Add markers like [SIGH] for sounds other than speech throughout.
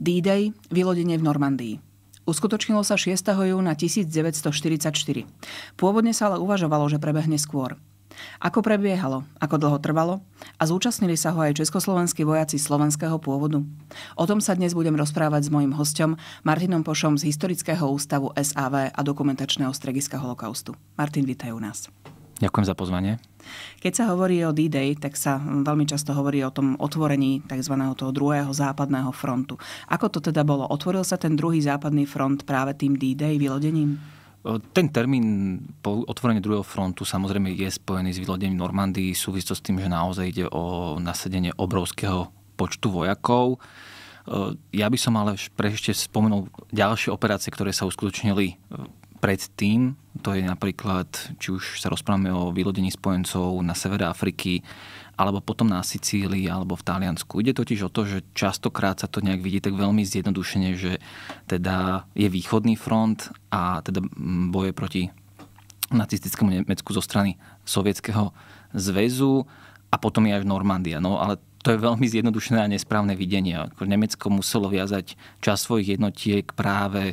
D-Day, vylodenie v Normandii. Uskutočnilo sa 6. júna 1944. Pôvodne sa ale uvažovalo, že prebehne skôr. Ako prebiehalo, ako dlho trvalo a zúčastnili sa ho aj československí vojaci slovenského pôvodu. O tom sa dnes budem rozprávať s mojim hostom Martinom Pošom z Historického ústavu SAV a dokumentačného strediska holokaustu. Martin, vítaj u nás. Ďakujem za pozvanie. Keď sa hovorí o D-Day, tak sa veľmi často hovorí o tom otvorení tzv. toho druhého západného frontu. Ako to teda bolo? Otvoril sa ten druhý západný front práve tým D-Day vylodením? Ten termín po otvorení druhého frontu samozrejme je spojený s vylodením Normandii, súvisí s tým, že naozaj ide o nasadenie obrovského počtu vojakov. Ja by som ale ešte spomenul ďalšie operácie, ktoré sa uskutočnili predtým, to je napríklad, či už sa rozprávame o vylodení spojencov na severe Afriky, alebo potom na Sicílii, alebo v Taliansku. Ide totiž o to, že častokrát sa to nejak vidí tak veľmi zjednodušene, že teda je východný front a teda boje proti nacistickému Nemecku zo strany Sovietskeho zväzu a potom je až Normandia. No ale to je veľmi zjednodušené a nesprávne videnie. Nemecko muselo viazať čas svojich jednotiek práve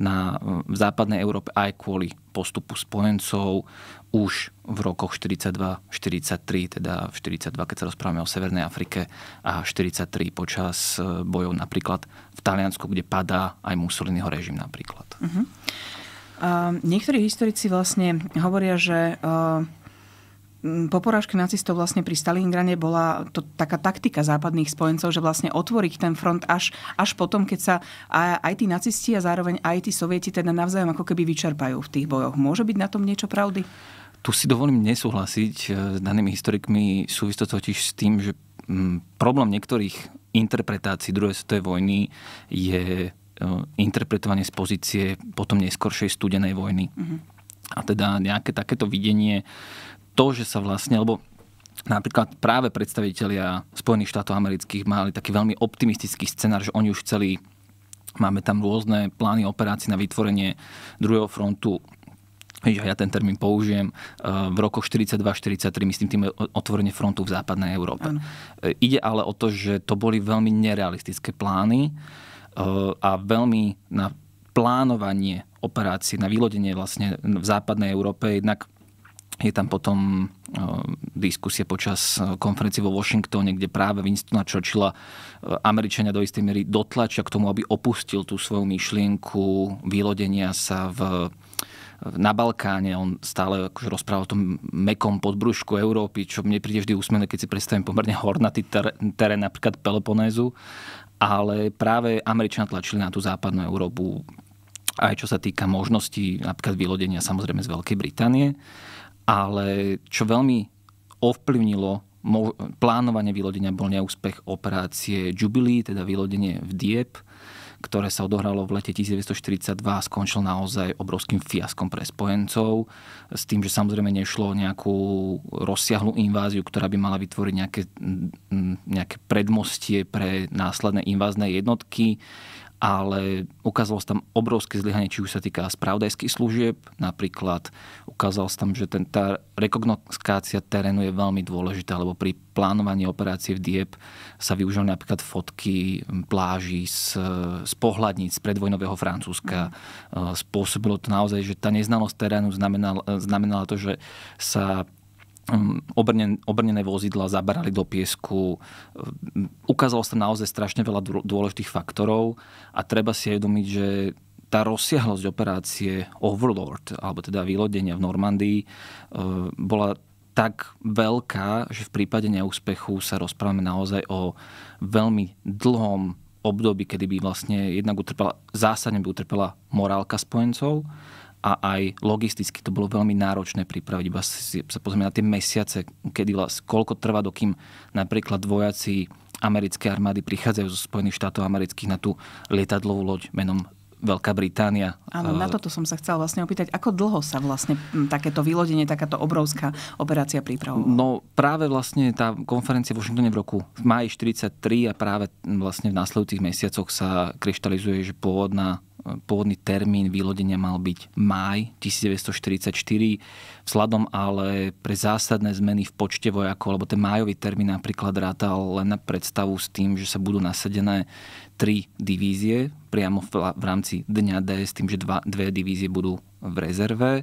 na, v západnej Európe aj kvôli postupu spojencov už v rokoch 42-43, teda v 42, keď sa rozprávame o Severnej Afrike a 43 počas e, bojov napríklad v Taliansku, kde padá aj Mussoliniho režim napríklad. Uh-huh. Uh, niektorí historici vlastne hovoria, že uh Mm, po porážke nacistov vlastne pri Stalingrade bola to taká taktika západných spojencov, že vlastne otvoriť ten front až, až potom, keď sa aj tí nacisti a zároveň aj tí sovieti teda navzájom ako keby vyčerpajú v tých bojoch. Môže byť na tom niečo pravdy? Tu si dovolím nesúhlasiť e, s danými historikmi. Súvisí to totiž s tým, že mm, problém niektorých interpretácií druhej svetovej vojny je e, interpretovanie z pozície potom neskoršej studenej vojny. Mm-hmm. A teda nejaké takéto videnie to, že sa vlastne, alebo Napríklad práve predstavitelia Spojených štátov amerických mali taký veľmi optimistický scenár, že oni už chceli, máme tam rôzne plány operácií na vytvorenie druhého frontu že ja ten termín použijem e, v rokoch 42-43, myslím tým otvorenie frontu v západnej Európe. Ano. E, ide ale o to, že to boli veľmi nerealistické plány e, a veľmi na plánovanie operácií, na vylodenie vlastne v západnej Európe jednak je tam potom e, diskusie počas e, konferencie vo Washingtone, kde práve Winstona Churchilla e, Američania do istej miery dotlačia k tomu, aby opustil tú svoju myšlienku vylodenia sa v na Balkáne, on stále akože rozpráva o tom mekom podbrušku Európy, čo mne príde vždy úsmene, keď si predstavím pomerne hornatý ter- terén, napríklad Peloponézu, ale práve Američania tlačili na tú západnú Európu aj čo sa týka možností napríklad vylodenia samozrejme z Veľkej Británie ale čo veľmi ovplyvnilo plánovanie vylodenia bol neúspech operácie Jubilee, teda vylodenie v Diep, ktoré sa odohralo v lete 1942 a skončil naozaj obrovským fiaskom pre spojencov, s tým, že samozrejme nešlo o nejakú rozsiahlu inváziu, ktorá by mala vytvoriť nejaké, nejaké predmostie pre následné invázne jednotky, ale ukázalo sa tam obrovské zlyhanie, či už sa týka spravodajských služieb, napríklad ukázal sa tam, že ten, tá rekognoskácia terénu je veľmi dôležitá, lebo pri plánovaní operácie v Diep sa využili napríklad fotky pláží z, z pohľadníc predvojnového Francúzska. Mm. Spôsobilo to naozaj, že tá neznalosť terénu znamenala, eh, znamenala to, že sa mm, obrnen, obrnené vozidla zabarali do piesku. Eh, ukázalo sa naozaj strašne veľa dôležitých faktorov a treba si aj uvedomiť, že tá rozsiahlosť operácie Overlord, alebo teda vylodenia v Normandii, e, bola tak veľká, že v prípade neúspechu sa rozprávame naozaj o veľmi dlhom období, kedy by vlastne jednak utrpela, zásadne by utrpela morálka spojencov a aj logisticky to bolo veľmi náročné pripraviť. Iba si sa pozrieme na tie mesiace, kedy vlast, koľko trvá, dokým napríklad vojaci americké armády prichádzajú zo Spojených štátov amerických na tú lietadlovú loď menom Veľká Británia. Áno, na eh, toto som sa chcel vlastne opýtať. Ako dlho sa vlastne takéto vylodenie, takáto obrovská operácia pripravovala? No práve vlastne tá konferencia v Washingtone v roku v máji 43 a práve vlastne v následujúcich mesiacoch sa kryštalizuje, že pôvodná pôvodný termín vylodenia mal byť máj 1944. Vzhľadom ale pre zásadné zmeny v počte vojakov, lebo ten májový termín napríklad rátal len na predstavu s tým, že sa budú nasadené tri divízie priamo v, rámci dňa D s tým, že dva, dve divízie budú v rezerve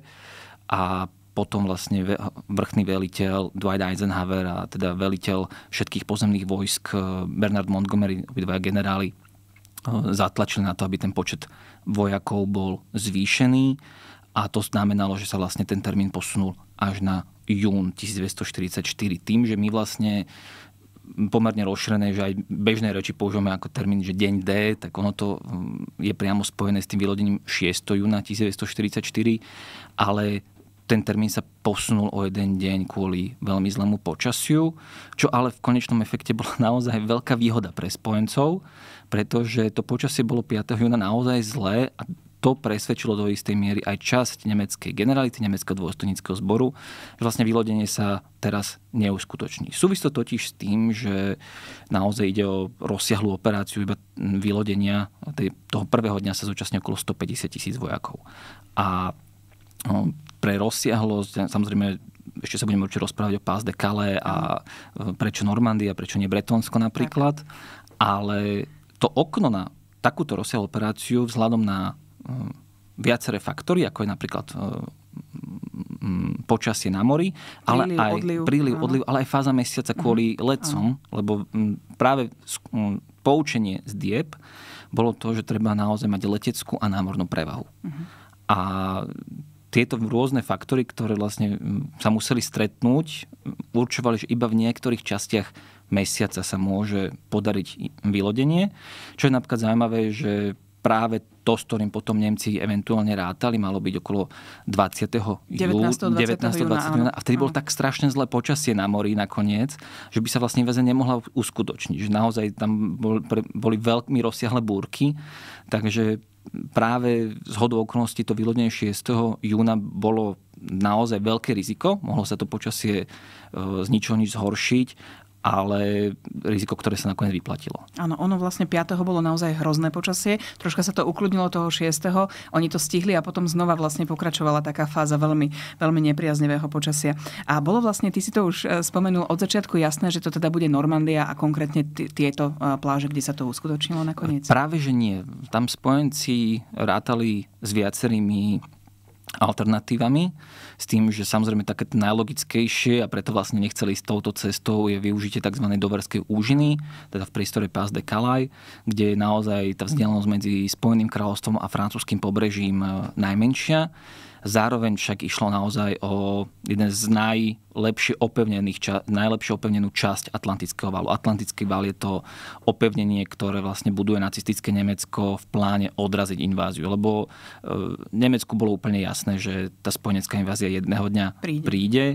a potom vlastne vrchný veliteľ Dwight Eisenhower a teda veliteľ všetkých pozemných vojsk eh, Bernard Montgomery, obidva generáli zatlačili na to, aby ten počet vojakov bol zvýšený a to znamenalo, že sa vlastne ten termín posunul až na jún 1944 tým, že my vlastne pomerne rozšírené, že aj bežnej reči používame ako termín, že deň D, tak ono to mm, je priamo spojené s tým vylodením 6. júna 1944, ale ten termín sa posunul o jeden deň kvôli veľmi zlému počasiu, čo ale v konečnom efekte bola [LAUGHS] naozaj veľká výhoda pre spojencov, pretože to počasie bolo 5. júna naozaj zlé a to presvedčilo do istej miery aj časť nemeckej generality, nemeckého dôstojníckého zboru, že vlastne vylodenie sa teraz neuskutoční. Súvisí to totiž s tým, že naozaj ide o rozsiahlu operáciu iba vylodenia, toho prvého dňa sa zúčastní okolo 150 tisíc vojakov. A no, pre rozsiahlosť, samozrejme ešte sa budeme určite rozprávať o Pás de Calais a e, prečo Normandia, prečo nie Bretonsko napríklad, tak. ale to okno na takúto rozsiahlu operáciu vzhľadom na e, viaceré faktory, ako je napríklad e, počasie na mori, ale príliv, aj odliv, príliv, áno. odliv, ale aj fáza mesiaca mhm, kvôli uh-huh. lecom, uh-huh. lebo práve poučenie z Dieb bolo to, že treba naozaj mať leteckú a námornú prevahu. Uh-huh. A tieto rôzne faktory, ktoré vlastne mm, sa museli stretnúť, určovali, že iba v niektorých častiach mesiaca sa môže podariť vylodenie. Čo je napríklad zaujímavé, že práve to, s ktorým potom Nemci eventuálne rátali, malo byť okolo 20. 19. júla. 19. 20. júna. A vtedy bolo tak strašne zlé počasie na mori nakoniec, že by sa vlastne väze nemohla uskutočniť. Že naozaj tam boli, boli veľmi rozsiahle búrky, takže práve z hodu okolností to vylodenie 6. júna bolo naozaj veľké riziko. Mohlo sa to počasie e, z ničoho nič zhoršiť ale riziko, ktoré sa nakoniec vyplatilo. Áno, ono vlastne 5. bolo naozaj hrozné počasie, troška sa to ukludnilo toho 6. Oni to stihli a potom znova vlastne pokračovala taká fáza veľmi, veľmi nepriaznivého počasia. A bolo vlastne, ty si to už e, spomenul od začiatku jasné, že to teda bude Normandia a konkrétne t- tieto e, pláže, kde sa to uskutočnilo nakoniec? Práve, že nie. Tam spojenci rátali s viacerými alternatívami, s tým, že samozrejme také najlogickejšie a preto vlastne nechceli ísť touto cestou je využitie tzv. doverskej úžiny, teda v priestore Pás de Calais, kde je naozaj tá vzdialenosť medzi Spojeným kráľovstvom a francúzským pobrežím eh, najmenšia. Zároveň však išlo naozaj o jeden z najlepšie, opevnených, ča, najlepšie opevnenú časť Atlantického valu. Atlantický val je to opevnenie, ktoré vlastne buduje nacistické Nemecko v pláne odraziť inváziu. Lebo e, Nemecku bolo úplne jasné, že tá spojenecká invázia jedného dňa príde. príde.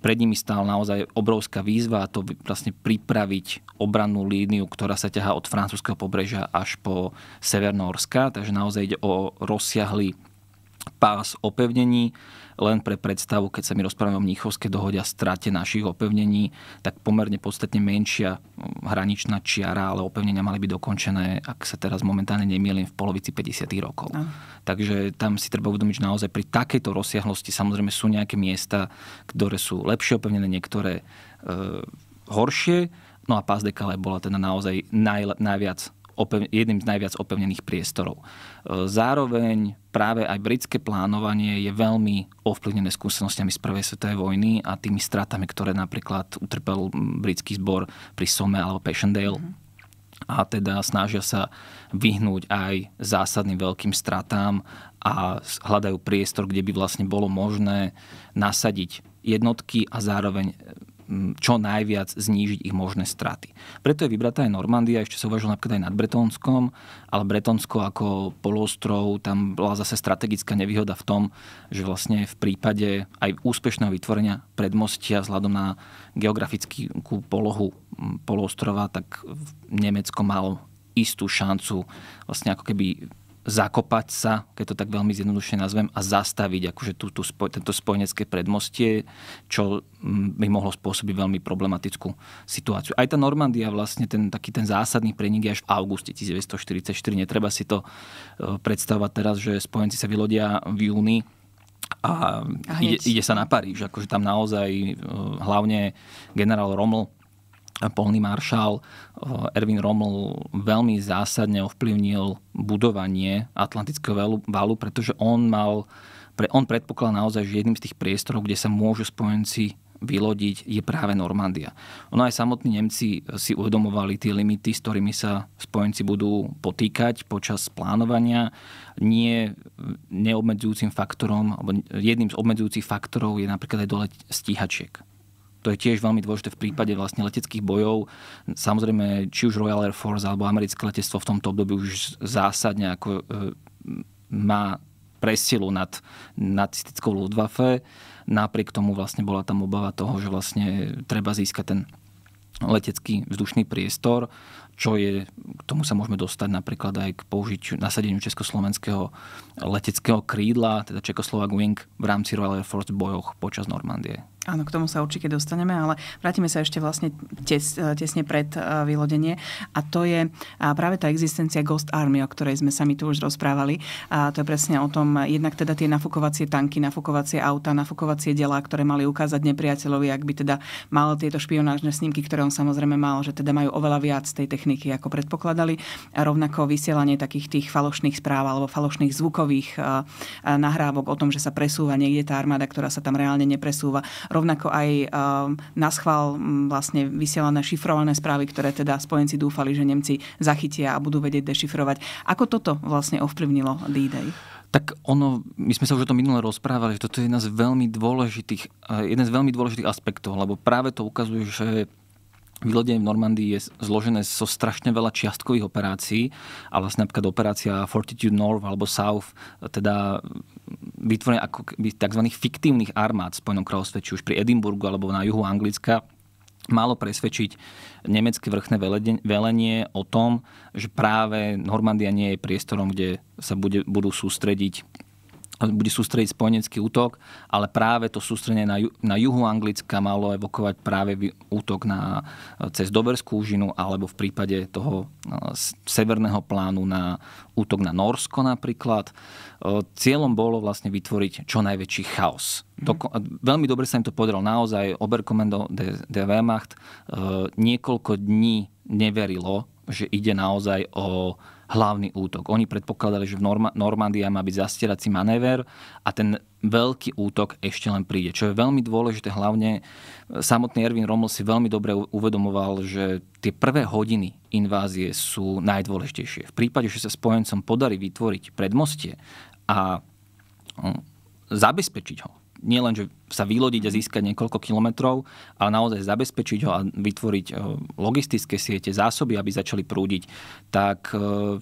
Pred nimi stála naozaj obrovská výzva a to vlastne pripraviť obrannú líniu, ktorá sa ťahá od francúzského pobrežia až po Severnorska. Takže naozaj ide o rozsiahly pás opevnení. Len pre predstavu, keď sa mi rozprávame o Mníchovskej dohode a strate našich opevnení, tak pomerne podstatne menšia mm, hraničná čiara, ale opevnenia mali byť dokončené, ak sa teraz momentálne nemýlim, v polovici 50. rokov. No. Takže tam si treba uvedomiť, že naozaj pri takejto rozsiahlosti samozrejme sú nejaké miesta, ktoré sú lepšie opevnené, niektoré e, horšie. No a pás Dekale bola teda naozaj naj, najviac jedným z najviac opevnených priestorov. E, zároveň práve aj britské plánovanie je veľmi ovplyvnené skúsenostiami z Prvej svetovej vojny a tými stratami, ktoré napríklad utrpel britský zbor pri Some alebo Passchendaele. Mm-hmm a teda snažia sa vyhnúť aj zásadným veľkým stratám a hľadajú priestor, kde by vlastne bolo možné nasadiť jednotky a zároveň čo najviac znížiť ich možné straty. Preto je vybratá aj Normandia, ešte sa uvažilo napríklad aj nad Bretónskom, ale Bretonsko ako polostrov, tam bola zase strategická nevýhoda v tom, že vlastne v prípade aj úspešného vytvorenia predmostia vzhľadom na geografickú polohu polostrova, tak Nemecko malo istú šancu vlastne ako keby zakopať sa, keď to tak veľmi zjednodušene nazvem, a zastaviť akože tú, tú spoj, tento spojenecké predmostie, čo mm, by mohlo spôsobiť veľmi problematickú situáciu. Aj tá Normandia, vlastne ten, taký ten zásadný prenik je až v auguste 1944. Netreba si to e, predstavovať teraz, že spojenci sa vylodia v júni a, a ide, ide sa na Paríž. Akože tam naozaj e, hlavne generál Rommel polný maršál eh, Erwin Rommel veľmi zásadne ovplyvnil budovanie Atlantického valu, pretože on mal pre, on predpokladal naozaj, že jedným z tých priestorov, kde sa môžu spojenci vylodiť, je práve Normandia. Ono aj samotní Nemci si uvedomovali tie limity, s ktorými sa spojenci budú potýkať počas plánovania. Nie neobmedzujúcim faktorom, alebo jedným z obmedzujúcich faktorov je napríklad aj dole stíhačiek to je tiež veľmi dôležité v prípade vlastne leteckých bojov. Samozrejme, či už Royal Air Force alebo americké letectvo v tomto období už zásadne ako, e, má presilu nad nacistickou Luftwaffe. Napriek tomu vlastne bola tam obava toho, že vlastne treba získať ten letecký vzdušný priestor, čo je, k tomu sa môžeme dostať napríklad aj k použitiu, nasadeniu československého leteckého krídla, teda Czechoslovak Wing v rámci Royal Air Force bojoch počas Normandie. Áno, k tomu sa určite dostaneme, ale vrátime sa ešte vlastne tes, e, tesne pred e, vylodenie. A to je práve tá existencia Ghost Army, o ktorej sme sa mi tu už rozprávali. A to je presne o tom, jednak teda tie nafukovacie tanky, nafukovacie auta, nafukovacie delá, ktoré mali ukázať nepriateľovi, ak by teda mal tieto špionážne snímky, ktoré on samozrejme mal, že teda majú oveľa viac tej techniky, ako predpokladali. A rovnako vysielanie takých tých falošných správ alebo falošných zvukových e, nahrávok o tom, že sa presúva niekde tá armáda, ktorá sa tam reálne nepresúva rovnako aj ehm, na schvál vlastne vysielané šifrované správy, ktoré teda spojenci dúfali, že Nemci zachytia a budú vedieť dešifrovať. Ako toto vlastne ovplyvnilo D-Day? Tak ono, my sme sa už o tom minule rozprávali, že toto je jedna z veľmi dôležitých, eh, jeden z veľmi dôležitých aspektov, lebo práve to ukazuje, že Vylodenie v Normandii je zložené zo so strašne veľa čiastkových operácií a vlastne napríklad operácia Fortitude North alebo South, teda vytvorenie ako tzv. fiktívnych armád v Spojenom kráľovstve, či už pri Edimburgu alebo na juhu Anglicka, malo presvedčiť nemecké vrchné velenie o tom, že práve Normandia nie je priestorom, kde sa bude, budú sústrediť bude sústrediť spojenecký útok, ale práve to sústredenie na, ju, na juhu Anglicka malo evokovať práve útok na, e, cez Doberskú úžinu alebo v prípade toho e, severného plánu na útok na Norsko napríklad. E, cieľom bolo vlastne vytvoriť čo najväčší chaos. Mhm. Doko- veľmi dobre sa im to podaril naozaj. Oberkommando de, de Wehrmacht niekoľko dní neverilo že ide naozaj o hlavný útok. Oni predpokladali, že v Norma- Normandia má byť zastierací manéver a ten veľký útok ešte len príde. Čo je veľmi dôležité, hlavne samotný Erwin Rommel si veľmi dobre uvedomoval, že tie prvé hodiny invázie sú najdôležitejšie. V prípade, že sa spojencom podarí vytvoriť predmostie a hm, zabezpečiť ho, nielen, že sa vylodiť a získať niekoľko kilometrov, ale naozaj zabezpečiť ho a vytvoriť eh, logistické siete, zásoby, aby začali prúdiť, tak eh,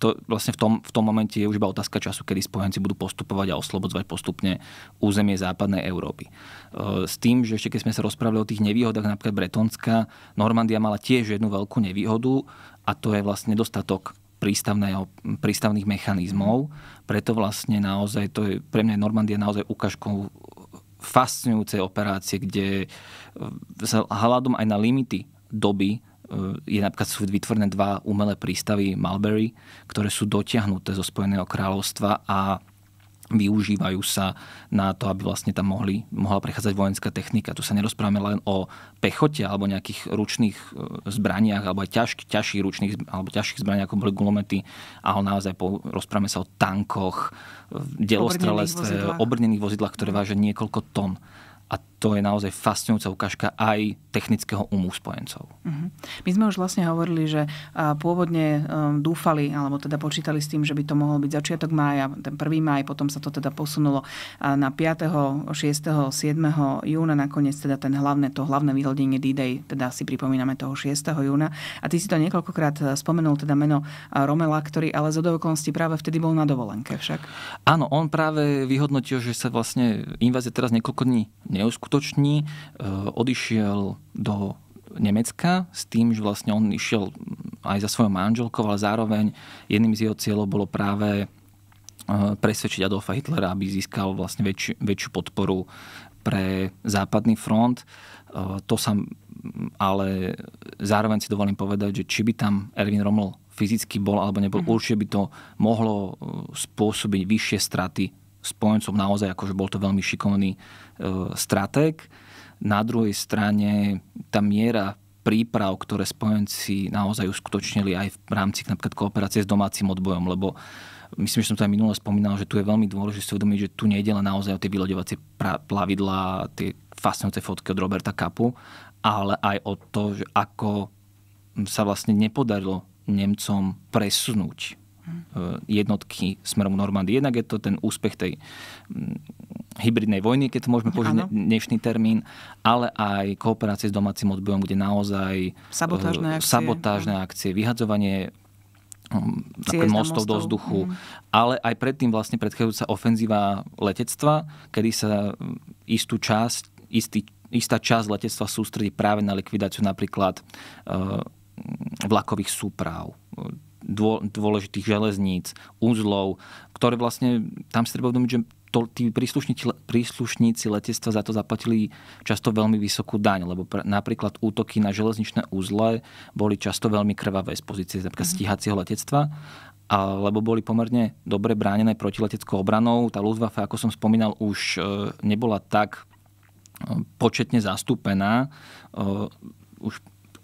to vlastne v tom, v tom momente je už iba otázka času, kedy spojenci budú postupovať a oslobodzovať postupne územie západnej Európy. Eh, s tým, že ešte keď sme sa rozprávali o tých nevýhodách, napríklad Bretonska, Normandia mala tiež jednu veľkú nevýhodu a to je vlastne dostatok prístavných mechanizmov. Mhm. Preto vlastne naozaj, to je, pre mňa je Normandia naozaj ukážkou fascinujúcej operácie, kde e, sa hľadom aj na limity doby e, je napríklad sú vytvorené dva umelé prístavy Mulberry, ktoré sú dotiahnuté zo Spojeného kráľovstva a využívajú sa na to, aby vlastne tam mohli, mohla prechádzať vojenská technika. Tu sa nerozprávame len o pechote alebo nejakých ručných e, zbraniach alebo aj ťaž, ťažších ručných alebo ťažších zbraniach ako boli gulomety, ale naozaj po, rozprávame sa o tankoch, delostrelectve, obrnených vozidlách, obrnených vozidlách ktoré mhm. vážia niekoľko tón. A to je naozaj fascinujúca ukážka aj technického umu spojencov. Mhm. My sme už vlastne hovorili, že pôvodne um, dúfali, alebo teda počítali s tým, že by to mohol byť začiatok mája, ten 1. máj, potom sa to teda posunulo na 5., 6., 7. júna, nakoniec teda ten hlavné, to hlavné vyhodenie D-Day, teda si pripomíname toho 6. júna. A ty si to niekoľkokrát e, spomenul, teda meno Romela, ktorý ale z okolností práve vtedy bol na dovolenke však. Áno, on práve vyhodnotil, že sa vlastne invázia teraz niekoľko dní neuskutočnila útoční, e, odišiel do Nemecka s tým, že vlastne on išiel aj za svojou manželkou, ale zároveň jedným z jeho cieľov bolo práve e, presvedčiť Adolfa Hitlera, aby získal vlastne väčši, väčšiu podporu pre západný front. E, to sa ale zároveň si dovolím povedať, že či by tam Erwin Rommel fyzicky bol alebo nebol, mm určite by to mohlo spôsobiť vyššie straty spojencom naozaj, akože bol to veľmi šikovný e, stratek. Na druhej strane tá miera príprav, ktoré spojenci naozaj uskutočnili aj v rámci napríklad kooperácie s domácim odbojom, lebo myslím, že som to aj minule spomínal, že tu je veľmi dôležité si uvedomiť, že tu nejde len naozaj o tie vyloďovacie plavidla, tie fascinujúce fotky od Roberta Kapu, ale aj o to, že ako sa vlastne nepodarilo Nemcom presunúť E, jednotky smerom Normandy. Jednak je to ten úspech tej mm, hybridnej vojny, keď to môžeme použiť ano. dnešný termín, ale aj kooperácie s domácim odbojom, kde naozaj e, sabotážne akcie, sabotážne akcie vyhadzovanie mm, mostov, mostov do vzduchu, mm. ale aj predtým vlastne predchádzajúca ofenzíva letectva, kedy sa mm, istú časť, istý, istá časť letectva sústredí práve na likvidáciu napríklad e, vlakových súprav dôležitých železníc, úzlov, ktoré vlastne, tam si treba uvedomiť, že to, tí príslušníci, príslušníci letectva za to zaplatili často veľmi vysokú daň, lebo pr- napríklad útoky na železničné úzle boli často veľmi krvavé z pozície napríklad mhm. stíhacieho letectva, lebo boli pomerne dobre bránené protileteckou obranou. Tá Luftwaffe, ako som spomínal, už e, nebola tak e, početne zastúpená. E, už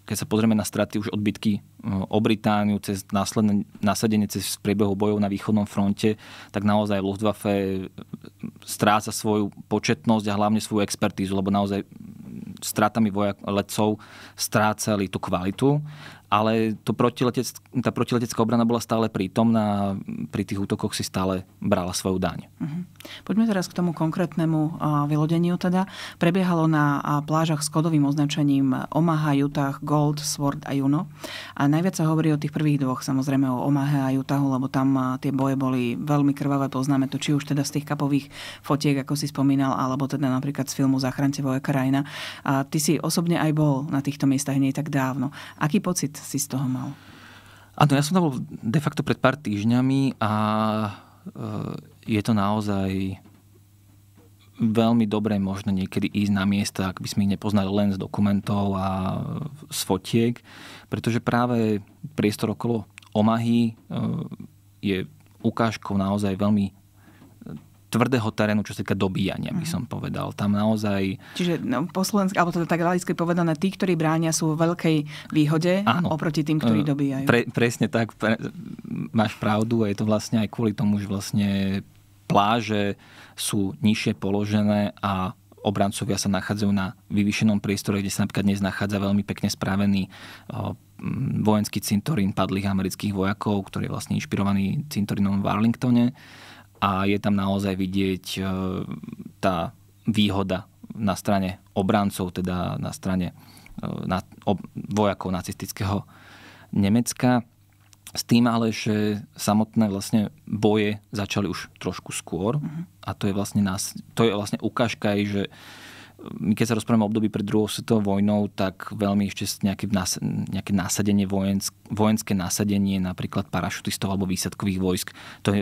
keď sa pozrieme na straty už odbytky eh, o Britániu, cez následné nasadenie cez priebehu bojov na východnom fronte, tak naozaj Luftwaffe eh, stráca svoju početnosť a hlavne svoju expertízu, lebo naozaj mm, stratami vojak, ledcov strácali tú kvalitu ale to protiletec, tá protiletecká obrana bola stále prítomná, a pri tých útokoch si stále brala svoju daň. Uh-huh. Poďme teraz k tomu konkrétnemu vylodeniu. Teda. Prebiehalo na plážach s kodovým označením Omaha, Utah, Gold, Sword a Juno. A najviac sa hovorí o tých prvých dvoch, samozrejme o Omaha a Utahu, lebo tam tie boje boli veľmi krvavé, poznáme to či už teda z tých kapových fotiek, ako si spomínal, alebo teda napríklad z filmu Zachránte voja krajina. A ty si osobne aj bol na týchto miestach nie tak dávno. Aký pocit si z toho mal? Áno, ja som tam bol de facto pred pár týždňami a e, je to naozaj veľmi dobré možno niekedy ísť na miesta, ak by sme ich nepoznali len z dokumentov a z fotiek, pretože práve priestor okolo Omahy e, je ukážkou naozaj veľmi tvrdého terénu, čo sa týka dobíjania, by mhm. som povedal. Tam naozaj... Čiže no, po Slovensku, alebo teda tak laicky povedané, tí, ktorí bránia, sú v veľkej výhode Áno. oproti tým, ktorí dobíjajú. Pre, presne tak, pre, máš pravdu a je to vlastne aj kvôli tomu, že vlastne pláže sú nižšie položené a obrancovia sa nachádzajú na vyvýšenom priestore, kde sa napríklad dnes nachádza veľmi pekne spravený vojenský cintorín padlých amerických vojakov, ktorý je vlastne inšpirovaný cintorínom v Arlingtone a je tam naozaj vidieť e, tá výhoda na strane obrancov, teda na strane e, vojakov nacistického Nemecka. S tým ale, že samotné vlastne boje začali už trošku skôr mhm. a to je vlastne, nás, to je vlastne ukážka aj, že my keď sa rozprávame o období pred druhou svetovou vojnou, tak veľmi ešte nejaké, nejaké nasadenie vojensk, vojenské nasadenie napríklad parašutistov alebo výsadkových vojsk, to je,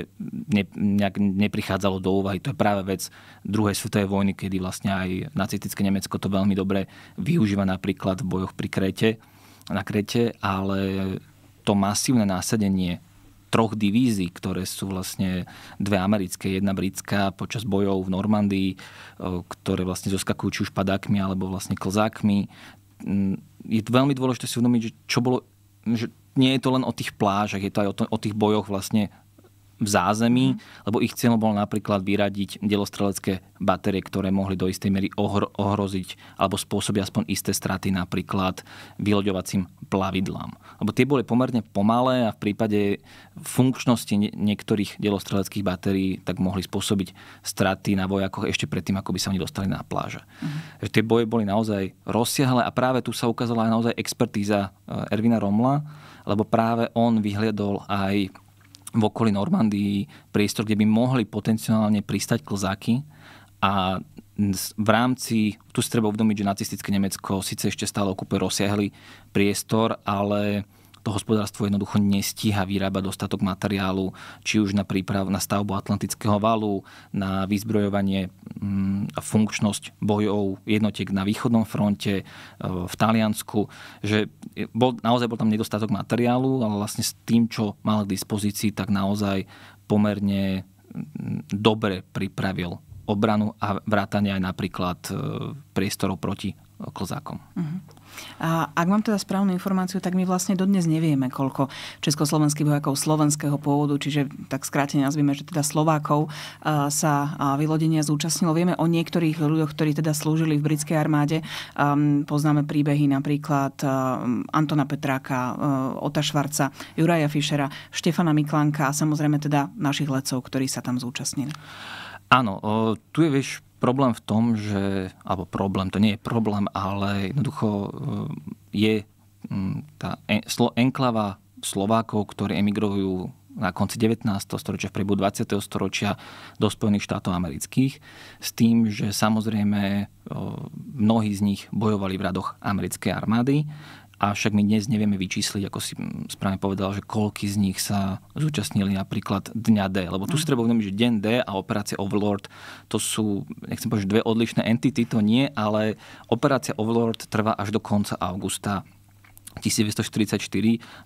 ne, nejak neprichádzalo do úvahy. To je práve vec druhej svetovej vojny, kedy vlastne aj nacistické Nemecko to veľmi dobre využíva napríklad v bojoch pri Krete, na Krete, ale to masívne násadenie troch divízií, ktoré sú vlastne dve americké, jedna britská počas bojov v Normandii, e, ktoré vlastne zoskakujú či už padákmi alebo vlastne klzákmi. Mm, je veľmi dôležité si uvedomiť, že čo bolo, že nie je to len o tých plážach, je to aj o, to, o tých bojoch vlastne v zázemí, mm. lebo ich cieľom bol napríklad vyradiť delostrelecké batérie, ktoré mohli do istej miery ohro- ohroziť alebo spôsobiť aspoň isté straty napríklad vyloďovacím plavidlám. Lebo tie boli pomerne pomalé a v prípade funkčnosti niektorých delostreleckých batérií tak mohli spôsobiť straty na vojakoch ešte predtým, ako by sa oni dostali na pláže. Mm. Tie boje boli naozaj rozsiahle a práve tu sa ukázala aj naozaj expertíza eh, Ervina Romla, lebo práve on vyhliadol aj v okolí Normandii priestor, kde by mohli potenciálne pristať klzáky a v rámci, tu si treba uvedomiť, že nacistické Nemecko síce ešte stále okupuje rozsiahly priestor, ale to hospodárstvo jednoducho nestíha vyrábať dostatok materiálu, či už na príprav na stavbu Atlantického valu, na vyzbrojovanie mm, a funkčnosť bojov jednotiek na východnom fronte e, v Taliansku, že bol, naozaj bol tam nedostatok materiálu, ale vlastne s tým, čo mal k dispozícii, tak naozaj pomerne mm, dobre pripravil obranu a vrátanie aj napríklad e, priestorov proti kozákom. Uh-huh. A ak mám teda správnu informáciu, tak my vlastne dodnes nevieme, koľko československých vojakov slovenského pôvodu, čiže tak skrátene nazvime, že teda Slovákov sa vylodenia zúčastnilo. Vieme o niektorých ľuďoch, ktorí teda slúžili v britskej armáde. Poznáme príbehy napríklad Antona Petráka, Ota Švarca, Juraja Fischera, Štefana Miklanka a samozrejme teda našich lecov, ktorí sa tam zúčastnili. Áno, tu je, vieš, Problém v tom, že, alebo problém, to nie je problém, ale jednoducho eh, je hm, tá enklava Slovákov, ktorí emigrujú na konci 19. storočia, v priebehu 20. storočia do Spojených štátov amerických, s tým, že samozrejme eh, mnohí z nich bojovali v radoch americkej armády Avšak my dnes nevieme vyčísliť, ako si mm, správne povedal, že koľky z nich sa zúčastnili napríklad dňa D. Lebo tu mm. si treba uvedomiť, že deň D a operácia Overlord to sú, nechcem povedať, dve odlišné entity, to nie, ale operácia Overlord trvá až do konca augusta 1944,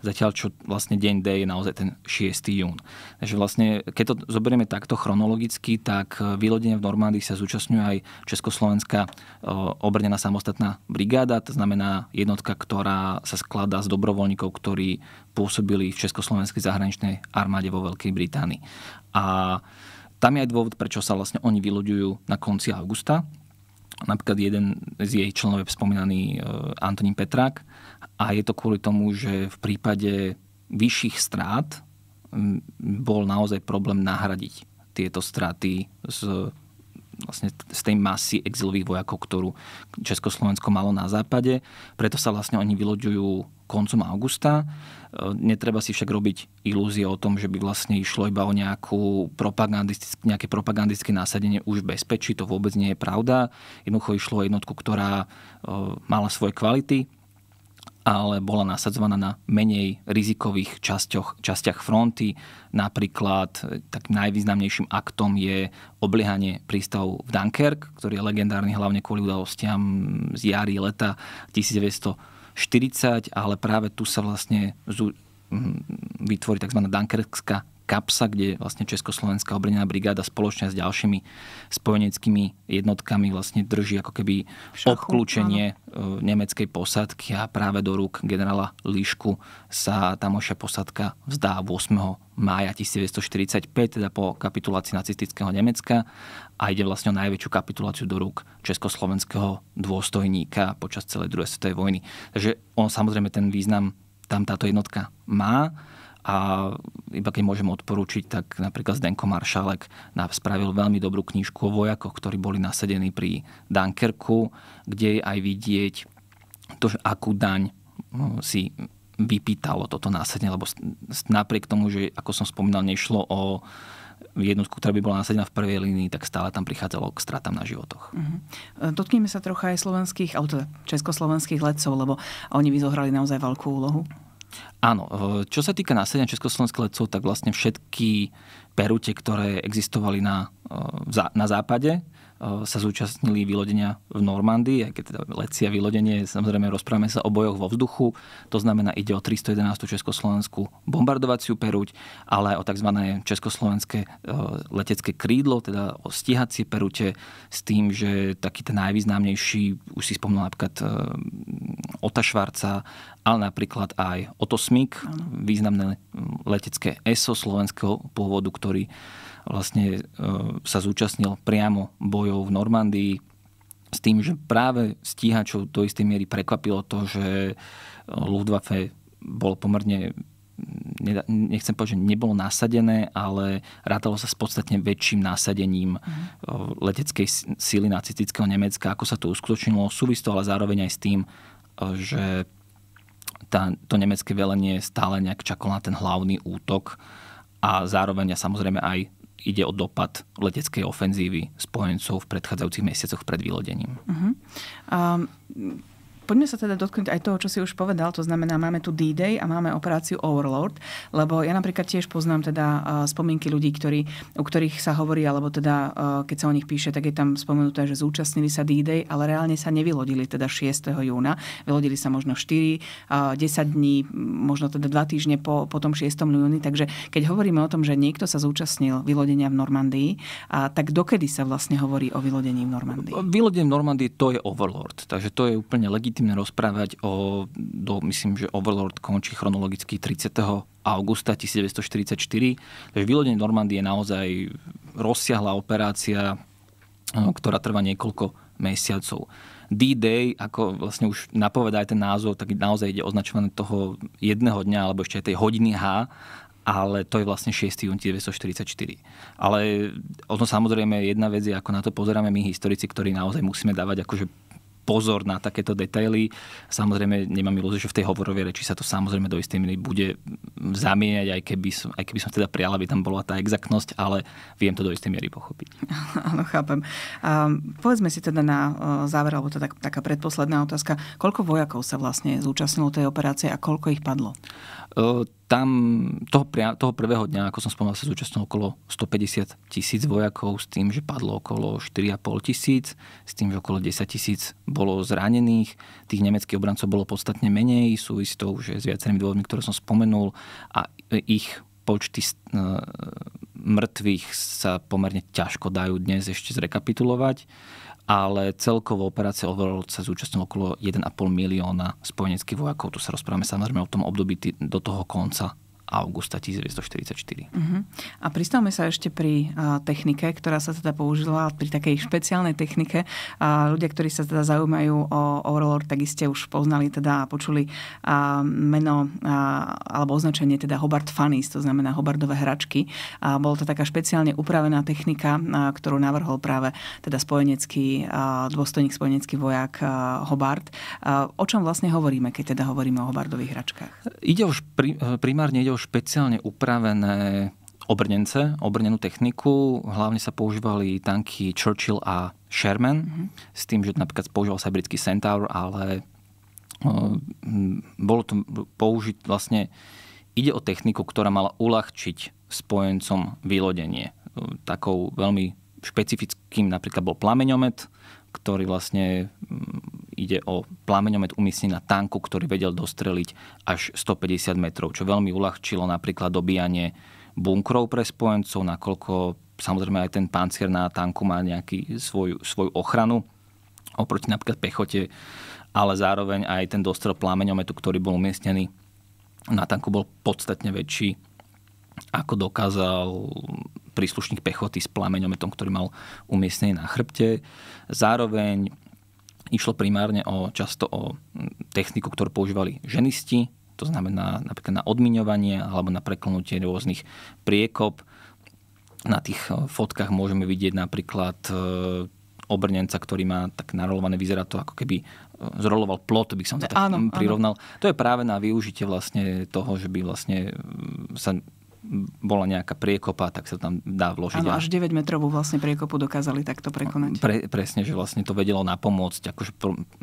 zatiaľ čo vlastne deň D je naozaj ten 6. jún. Takže vlastne, keď to zoberieme takto chronologicky, tak e, vylodenie v Normandii sa zúčastňuje aj Československá e, obrnená samostatná brigáda, to znamená jednotka, ktorá sa skladá z dobrovoľníkov, ktorí pôsobili v Československej zahraničnej armáde vo Veľkej Británii. A tam je aj dôvod, prečo sa vlastne oni vyloďujú na konci augusta, Napríklad jeden z jej členov je spomínaný e, Antonín Petrák a je to kvôli tomu, že v prípade vyšších strát bol naozaj problém nahradiť tieto straty z, vlastne z tej masy exilových vojakov, ktorú Československo malo na západe. Preto sa vlastne oni vyloďujú koncom augusta Netreba si však robiť ilúzie o tom, že by vlastne išlo iba o nejakú propagandistick, nejaké propagandické násadenie už v bezpečí. To vôbec nie je pravda. Jednoducho išlo o jednotku, ktorá e, mala svoje kvality, ale bola nasadzovaná na menej rizikových časťoch, častiach fronty. Napríklad e, tak najvýznamnejším aktom je obliehanie prístavu v Dunkirk, ktorý je legendárny hlavne kvôli udalostiam z jary leta 1900 40, ale práve tu sa vlastne vytvorí tzv. Dunkerská kapsa, kde vlastne Československá obrnená brigáda spoločne s ďalšími spojeneckými jednotkami vlastne drží ako keby obklúčenie e, nemeckej posádky a práve do rúk generála Líšku sa tamošia posádka vzdá 8 mája 1945, teda po kapitulácii nacistického Nemecka a ide vlastne o najväčšiu kapituláciu do rúk československého dôstojníka počas celej druhej svetovej vojny. Takže on samozrejme ten význam tam táto jednotka má a iba keď môžem odporúčiť, tak napríklad Zdenko Maršalek nám spravil veľmi dobrú knižku o vojakoch, ktorí boli nasadení pri Dunkerku, kde je aj vidieť to, akú daň hm, si vypýtalo toto násadenie, lebo napriek tomu, že ako som spomínal, nešlo o jednotku, ktorá by bola nasadená v prvej línii, tak stále tam prichádzalo k stratám na životoch. Mm-hmm. Dotkneme sa trocha aj slovenských, alebo teda československých letcov, lebo oni zohrali naozaj veľkú úlohu. Áno, čo sa týka nasadenia československých letcov, tak vlastne všetky perute, ktoré existovali na, na západe, Eh, sa zúčastnili vylodenia v Normandii, aj keď teda lecia vylodenie, samozrejme rozprávame sa o bojoch vo vzduchu, to znamená ide o 311. československú bombardovaciu peruť, ale aj o tzv. československé eh, letecké krídlo, teda o stíhacie perute s tým, že taký ten najvýznamnejší, už si spomínal napríklad eh, Ota Švarca, ale napríklad aj Oto Smik, významné letecké ESO slovenského pôvodu, ktorý e, vlastne e, sa zúčastnil priamo bojov v Normandii s tým, že práve stíhačov do istej miery prekvapilo to, že e, Luftwaffe bolo pomerne nechcem povedať, že nebolo nasadené, ale rátalo sa s podstatne väčším násadením mm. leteckej sily nacistického Nemecka, ako sa to uskutočnilo. súvisto ale zároveň aj s tým, že tá, to nemecké velenie stále nejak čakalo na ten hlavný útok a zároveň a samozrejme aj ide o dopad leteckej ofenzívy spojencov v predchádzajúcich mesiacoch pred vylodením. Uh-huh. Um, Poďme sa teda dotknúť aj toho, čo si už povedal, to znamená, máme tu D-Day a máme operáciu Overlord, lebo ja napríklad tiež poznám teda e, spomienky ľudí, ktorí, u ktorých sa hovorí, alebo teda e, keď sa o nich píše, tak je tam spomenuté, že zúčastnili sa D-Day, ale reálne sa nevylodili teda 6. júna. Vylodili sa možno 4, 10 dní, možno teda 2 týždne po, po tom 6. júni. Takže keď hovoríme o tom, že niekto sa zúčastnil vylodenia v Normandii, a tak dokedy sa vlastne hovorí o vylodení v Normandii? Vylodenie v Normandii to je Overlord, takže to je úplne legit- legitimné rozprávať o, do, myslím, že Overlord končí chronologicky 30. augusta 1944. Takže vylodenie Normandie je naozaj rozsiahla operácia, e, ktorá trvá niekoľko mesiacov. D-Day, ako vlastne už napovedá aj ten názov, tak naozaj ide označované toho jedného dňa, alebo ešte aj tej hodiny H, ale to je vlastne 6. jún 1944. Ale ono samozrejme jedna vec je, ako na to pozeráme my historici, ktorí naozaj musíme dávať akože pozor na takéto detaily. Samozrejme, nemám ilúziu, že v tej hovorovej reči sa to samozrejme do istej miery bude zamieňať, aj keby, som, aj keby som teda prijala, aby tam bola tá exaktnosť, ale viem to do istej miery pochopiť. [LAUGHS] Áno, chápem. A povedzme si teda na e, záver, alebo to tak, taká predposledná otázka, koľko vojakov sa vlastne zúčastnilo tej operácie a koľko ich padlo? Uh, tam toho, pria, toho prvého dňa, ako som spomínal, sa zúčastnilo okolo 150 tisíc vojakov s tým, že padlo okolo 4,5 tisíc, s tým, že okolo 10 tisíc bolo zranených. Tých nemeckých obrancov bolo podstatne menej, súvisí to už s viacerými dôvodmi, ktoré som spomenul a ich počty e, mŕtvych sa pomerne ťažko dajú dnes ešte zrekapitulovať ale celkovo operácie Overlord sa zúčastnilo okolo 1,5 milióna spojeneckých vojakov. Tu sa rozprávame samozrejme o tom období do toho konca augusta 1944. Uh-huh. Mhm. A pristavme sa ešte pri a, technike, ktorá sa teda použila, pri takej špeciálnej technike. A, ľudia, ktorí sa teda zaujímajú o Overlord, tak iste už poznali teda a počuli a, meno a, alebo označenie teda Hobart Funnies, to znamená Hobardové hračky. A, bola to taká špeciálne upravená technika, a, ktorú navrhol práve teda spojenecký, a, dôstojník spojenecký vojak a, Hobart. A, o čom vlastne hovoríme, keď teda hovoríme o Hobartových hračkách? Ide už pri, primárne ide o špeciálne upravené obrnence, obrnenú techniku. Hlavne sa používali tanky Churchill a Sherman, mm-hmm. s tým, že napríklad používal sa britský Centaur, ale e, bolo to použiť vlastne ide o techniku, ktorá mala uľahčiť spojencom vylodenie. E, takou veľmi špecifickým napríklad bol plameňomet, ktorý vlastne ide o plameňomet umiestnený na tanku, ktorý vedel dostreliť až 150 metrov, čo veľmi uľahčilo napríklad dobíjanie bunkrov pre spojencov, nakoľko samozrejme aj ten pancier na tanku má nejaký svoju, svoju ochranu oproti napríklad pechote, ale zároveň aj ten dostrel plameňometu, ktorý bol umiestnený na tanku, bol podstatne väčší, ako dokázal príslušník pechoty s plameňometom, ktorý mal umiestnený na chrbte. Zároveň Išlo primárne o, často o techniku, ktorú používali ženisti, to znamená napríklad na odmiňovanie alebo na preklnutie rôznych priekop. Na tých fotkách môžeme vidieť napríklad e, obrnenca, ktorý má tak narolované, vyzerá to ako keby e, zroloval plot, by som to tak áno, prirovnal. Áno. To je práve na využitie vlastne toho, že by vlastne sa bola nejaká priekopa, tak sa tam dá vložiť. Áno, až 9 metrovú vlastne priekopu dokázali takto prekonať. Pre, presne, že vlastne to vedelo napomôcť akože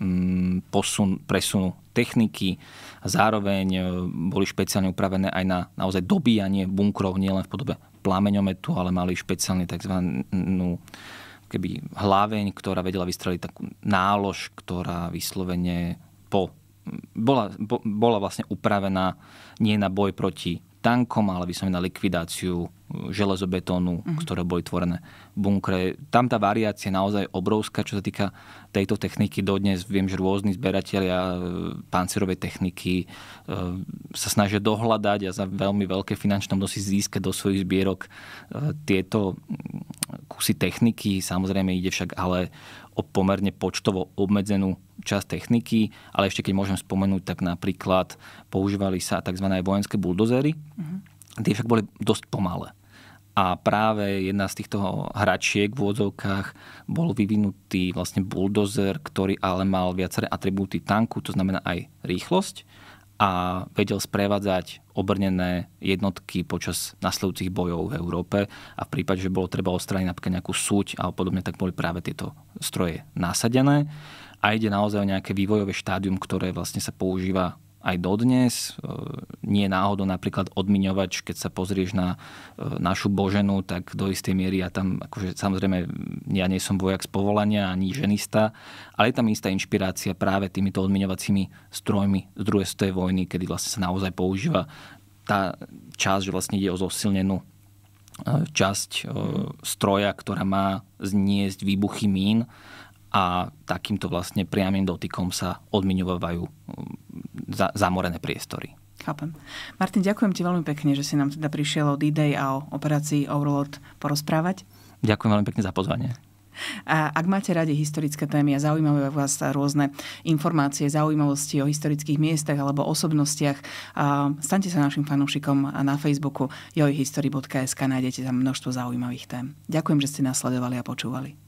mm, posun, presunu techniky a zároveň e, boli špeciálne upravené aj na naozaj dobíjanie bunkrov, nielen v podobe plameňometu, ale mali špeciálne tzv. keby hlaveň, ktorá vedela vystreliť takú nálož, ktorá vyslovene po bola, bola vlastne upravená nie na boj proti tankom, ale vyslovene na likvidáciu uh, železobetónu, mm-hmm. ktoré boli tvorené bunkre. Tam tá variácia je naozaj obrovská, čo sa týka tejto techniky. Dodnes viem, že rôzni zberatelia uh, pancerovej techniky uh, sa snažia dohľadať a za veľmi veľké finančné množstvo získať do svojich zbierok tieto mm, kusy techniky. Samozrejme ide však ale o pomerne počtovo obmedzenú časť techniky, ale ešte keď môžem spomenúť, tak napríklad používali sa tzv. vojenské buldozery, mm-hmm. tie však boli dosť pomalé. A práve jedna z týchto hračiek v úvodzovkách bol vyvinutý vlastne buldozer, ktorý ale mal viaceré atribúty tanku, to znamená aj rýchlosť a vedel sprevádzať obrnené jednotky počas nasledujúcich bojov v Európe a v prípade, že bolo treba odstrániť napríklad nejakú súť a podobne, tak boli práve tieto stroje nasadené a ide naozaj o nejaké vývojové štádium, ktoré vlastne sa používa aj dodnes nie náhodou napríklad odmiňovač, keď sa pozrieš na e, našu Boženu, tak do istej miery ja tam, akože samozrejme, ja nie som vojak z povolania ani ženista, ale je tam istá inšpirácia práve týmito odmiňovacími strojmi z druhej svetovej vojny, kedy vlastne sa naozaj používa tá časť, že vlastne ide o zosilnenú e, časť e, stroja, ktorá má zniesť výbuchy mín a takýmto vlastne priamým dotykom sa odmiňovajú zamorené priestory. Chápem. Martin, ďakujem ti veľmi pekne, že si nám teda prišiel o D-Day a o operácii Overlord porozprávať. Ďakujem veľmi pekne za pozvanie. A ak máte radi historické témy a zaujímavé vás rôzne informácie, zaujímavosti o historických miestach alebo osobnostiach, stante sa našim fanúšikom na Facebooku joihistory.sk, nájdete tam množstvo zaujímavých tém. Ďakujem, že ste nás sledovali a počúvali.